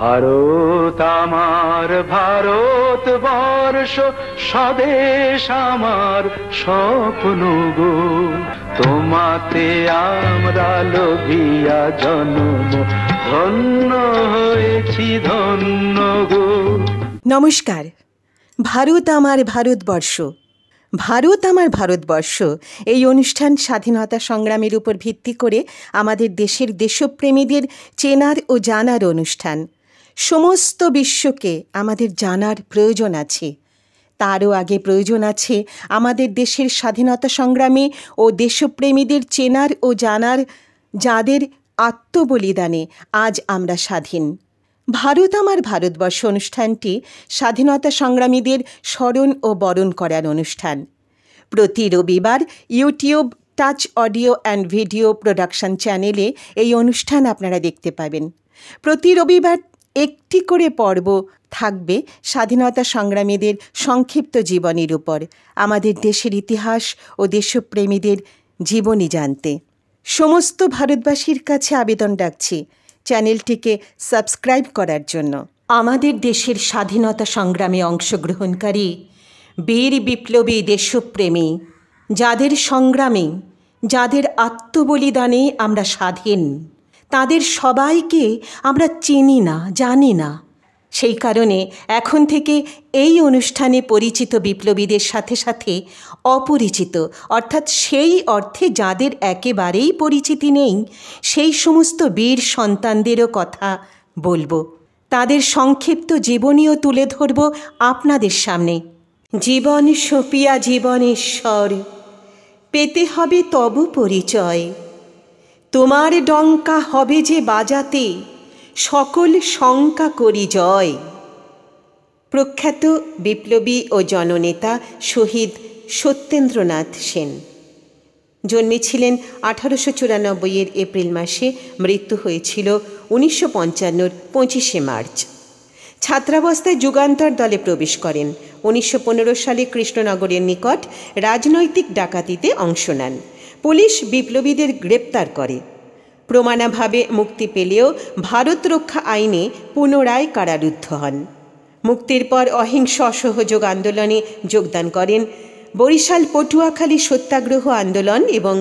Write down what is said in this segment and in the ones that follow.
ভারত আমার ভারত বর্ষ স্বদেশ আমার স্বপ্ন গো তোমাতে আমরা লোভিয়া জন্ম ধন্য হয়েছি ধন্য গো নমস্কার ভারত আমার ভারতবর্ষ ভারত আমার ভারতবর্ষ এই অনুষ্ঠান স্বাধীনতা সংগ্রামের উপর ভিত্তি করে আমাদের দেশের দেশপ্রেমীদের চেনার ও জানার অনুষ্ঠান সমস্ত বিশ্বকে আমাদের জানার প্রয়োজন আছে তারও আগে প্রয়োজন আছে আমাদের দেশের স্বাধীনতা সংগ্রামী ও দেশপ্রেমীদের চেনার ও জানার যাদের আত্মবলিদানে আজ আমরা স্বাধীন ভারত আমার ভারতবর্ষ অনুষ্ঠানটি স্বাধীনতা সংগ্রামীদের স্মরণ ও বরণ করার অনুষ্ঠান প্রতি রবিবার YouTube touch audio and video production চ্যানেলে এই অনুষ্ঠান আপনারা দেখতে পাবেন প্রতি রবিবার একটি করে পর্ব থাকবে স্বাধীনতা সংগ্রামীদের সংক্ষিপ্ত জীবনের উপর আমাদের দেশের ইতিহাস ও দেশপ্রেমীদের জীবনী জানতে সমস্ত ভারতবাসীর কাছে আবেদন ডাকছি চ্যানেলটিকে সাবস্ক্রাইব করার জন্য আমাদের দেশের স্বাধীনতা সংগ্রামে অংশগ্রহণকারী বীর বিপ্লবী দেশপ্রেমী যাদের সংগ্রামে যাদের আত্মবলিদানে আমরা স্বাধীন তাদের সবাইকে আমরা চিনি না জানি না সেই কারণে এখন থেকে এই অনুষ্ঠানে পরিচিত বিপ্লবীদের সাথে সাথে অপরিচিত অর্থাৎ সেই অর্থে যাদের একেবারেই পরিচিতি নেই সেই সমস্ত বীর সন্তানদেরও কথা বলবো তাদের সংক্ষিপ্ত জীবনীও তুলে ধরব আপনাদের সামনে জীবন সপিয়া জীবনেশ্বর পেতে হবে তব পরিচয় তোমার ডঙ্কা হবে যে বাজাতে সকল শঙ্কা করি জয় প্রখ্যাত বিপ্লবী ও জননেতা শহীদ সত্যেন্দ্রনাথ সেন জন্মেছিলেন আঠারোশো চুরানব্বইয়ের এপ্রিল মাসে মৃত্যু হয়েছিল উনিশশো পঞ্চান্নর পঁচিশে মার্চ ছাত্রাবস্থায় যুগান্তর দলে প্রবেশ করেন উনিশশো সালে কৃষ্ণনগরের নিকট রাজনৈতিক ডাকাতিতে অংশ নেন পুলিশ বিপ্লবীদের গ্রেপ্তার করে প্রমাণাভাবে মুক্তি পেলেও ভারত রক্ষা আইনে পুনরায় কারারুদ্ধ হন মুক্তির পর অহিংস অসহযোগ আন্দোলনে যোগদান করেন বরিশাল পটুয়াখালী সত্যাগ্রহ আন্দোলন এবং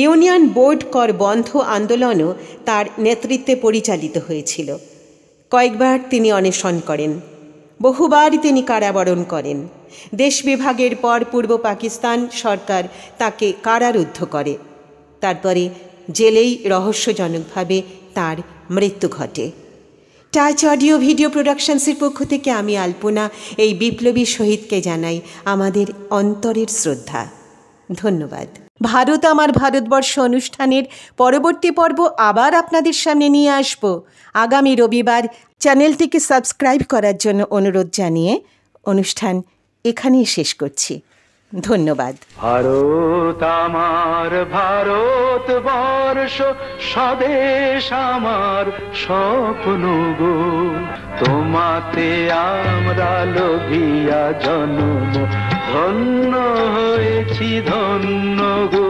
ইউনিয়ন বোর্ড কর বন্ধ আন্দোলনও তার নেতৃত্বে পরিচালিত হয়েছিল কয়েকবার তিনি অনশন করেন বহুবার তিনি কারাবরণ করেন দেশ বিভাগের পর পূর্ব পাকিস্তান সরকার তাকে কারারুদ্ধ করে তারপরে জেলেই রহস্যজনকভাবে তার মৃত্যু ঘটে টাচ অডিও ভিডিও প্রোডাকশনসের পক্ষ থেকে আমি আলপনা এই বিপ্লবী শহীদকে জানাই আমাদের অন্তরের শ্রদ্ধা ধন্যবাদ ভারত আমার ভারতবর্ষ অনুষ্ঠানের পরবর্তী পর্ব আবার আপনাদের সামনে নিয়ে আসব আগামী রবিবার চ্যানেলটিকে সাবস্ক্রাইব করার জন্য অনুরোধ জানিয়ে অনুষ্ঠান এখানেই শেষ করছি ধন্যবাদ ভারত আমার ভারত বর্ষ স্বদেশ আমার স্বপ্ন গো তোমাতে আমরা লোভিয়া জন্ম ধন্য হয়েছি ধন্য গো